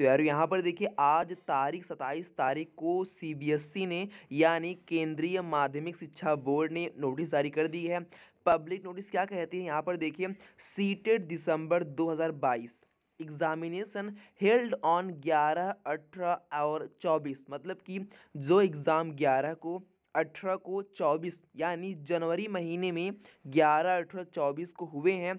तो यार यहाँ पर देखिए आज तारीख सत्ताईस तारीख को सीबीएसई e ने यानी केंद्रीय माध्यमिक शिक्षा बोर्ड ने नोटिस जारी कर दी है पब्लिक नोटिस क्या कहती है यहाँ पर देखिए CTET December 2022 examination held on 11, 18 और 24 मतलब कि जो एग्ज़ाम 11 को 18 को 24 यानी जनवरी महीने में 11, 18, 24 को हुए हैं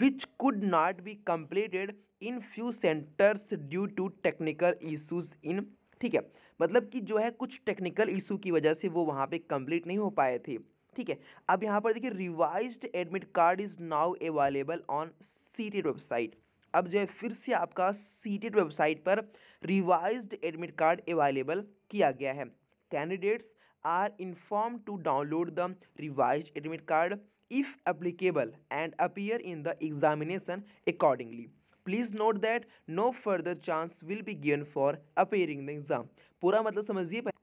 which could not be completed in few centers due to technical issues in ठीक है मतलब कि जो है कुछ टेक्निकल इशू की वजह से वो वहाँ पे कंप्लीट नहीं हो पाए थे ठीक है अब यहाँ पर देखिए revised admit card is now available on CTET website अब जो है फिर से आपका सीटेड वेबसाइट पर रिवाइज्ड एडमिट कार्ड अवेलेबल किया गया है candidates are inform to download the revise admit card if applicable and appear in the examination accordingly please note that no further chance will be given for appearing in the exam pura matlab samajhiye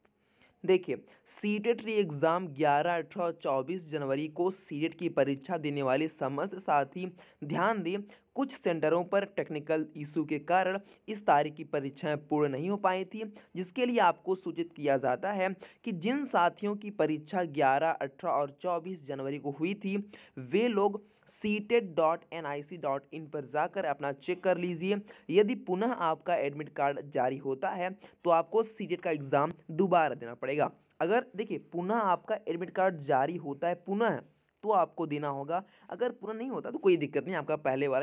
देखिए TET re exam 11, अठारह और चौबीस जनवरी को C TET की परीक्षा देने वाले समस्त साथी ध्यान दें कुछ सेंटरों पर टेक्निकल इशू के कारण इस तारीख की परीक्षाएं पूर्ण नहीं हो पाई थी जिसके लिए आपको सूचित किया जाता है कि जिन साथियों की परीक्षा 11, 18 और 24 जनवरी को हुई थी वे लोग TET dot N I C dot in पर जाकर अपना चेक कर लीजिए यदि पुनः आपका एडमिट कार्ड जारी होता है तो आपको सीटेट का एग्ज़ाम दोबारा देना पड़ेगा जाएगा अगर देखिए पुनः आपका एडमिट कार्ड जारी होता है पुनः तो आपको देना होगा अगर पुनः नहीं होता तो कोई दिक्कत नहीं आपका पहले बार